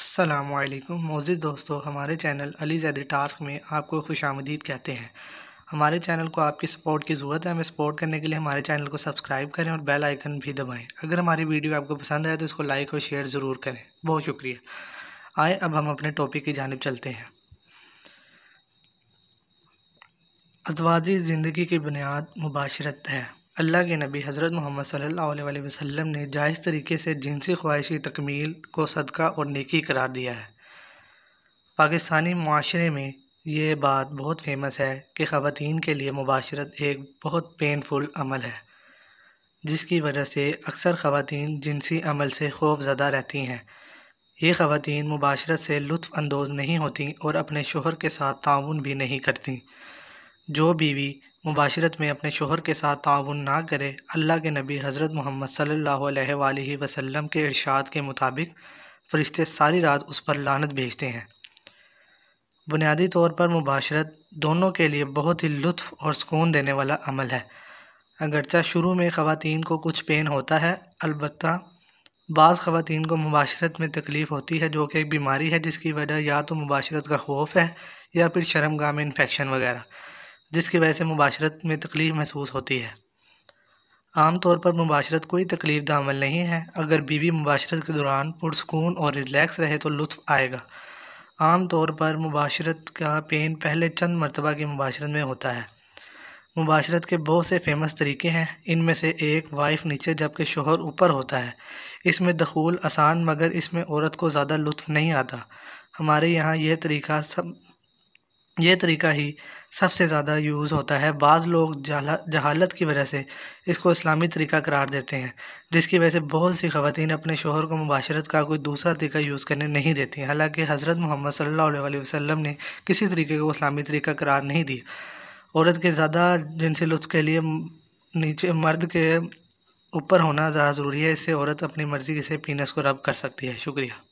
असलकम मोजिद दोस्तों हमारे चैनल अली जैदी टास्क में आपको खुश आमदीद कहते हैं हमारे चैनल को आपकी सपोर्ट की ज़रूरत है हमें सपोर्ट करने के लिए हमारे चैनल को सब्सक्राइब करें और बेल आइकन भी दबाएं अगर हमारी वीडियो आपको पसंद आए तो इसको लाइक और शेयर ज़रूर करें बहुत शुक्रिया आए अब हम अपने टॉपिक की जानब चलते हैं अजवाजी ज़िंदगी की बुनियाद मुबाशरत है अल्लाह के नबी हज़रत मोहम्मद सल्लल्लाहु अलैहि वसल्लम ने जायज़ तरीके से जिनसी की तकमील को सदका और नेकी करार दिया है पाकिस्तानी माशरे में ये बात बहुत फेमस है कि ख़वातीन के लिए मुबाशरत एक बहुत पेनफुल अमल है जिसकी वजह से अक्सर ख़वातीन जिनसी अमल से खौफ ज़दा रहती हैं ये ख़वातीन मुबाशरत से लुफ़ानंदोज़ नहीं होती और अपने शोहर के साथ ताउन भी नहीं करती जो बीवी मुबाशरत में अपने शोहर के साथ ताउन ना करें अल्लाह के नबी हज़रत मोहम्मद सल्ला अलैहि के इरशाद के मुताबिक फ़रिश्ते सारी रात उस पर लानत भेजते हैं बुनियादी तौर पर मुबाशरत दोनों के लिए बहुत ही लुत्फ़ और सुकून देने वाला अमल है अगरचा शुरू में ख़वान को कुछ पेन होता है अलबत् बाज़ ख़वातीन को मुबाशरत में तकलीफ़ होती है जो कि एक बीमारी है जिसकी वजह या तो मुबाशरत का खौफ है या फिर शर्मगा में इन्फेक्शन वगैरह जिसकी वजह से मुबाशरत में तकलीफ महसूस होती है आम तौर पर मुबाशरत कोई तकलीफ दामल नहीं है अगर बीवी मुबाशरत के दौरान पुरसकून और रिलैक्स रहे तो लुत्फ आएगा आम तौर पर मुबाशरत का पेन पहले चंद मरतबा की मुबाशरत में होता है मुबाशरत के बहुत से फेमस तरीके हैं इनमें से एक वाइफ नीचे जबकि शोहर ऊपर होता है इसमें दखूल आसान मगर इसमें औरत को ज़्यादा लुत्फ नहीं आता हमारे यहाँ यह तरीका सब ये तरीका ही सबसे ज़्यादा यूज़ होता है बाज़ लोग जहालत की वजह से इसको इस्लामी तरीका करार देते हैं जिसकी वजह से बहुत सी खवतिन अपने शोहर को मुबाशरत का कोई दूसरा तरीका यूज़ करने नहीं देती हालांकि हज़रत मोहम्मद सल्लल्लाहु अलैहि वसल्लम ने किसी तरीके को इस्लामी तरीका करार नहीं दिया औरत के ज़्यादा जिनसे लुत्फ के लिए नीचे मर्द के ऊपर होना ज़्यादा ज़रूरी है इससे औरत अपनी मर्ज़ी से पीनस को रब कर सकती है शुक्रिया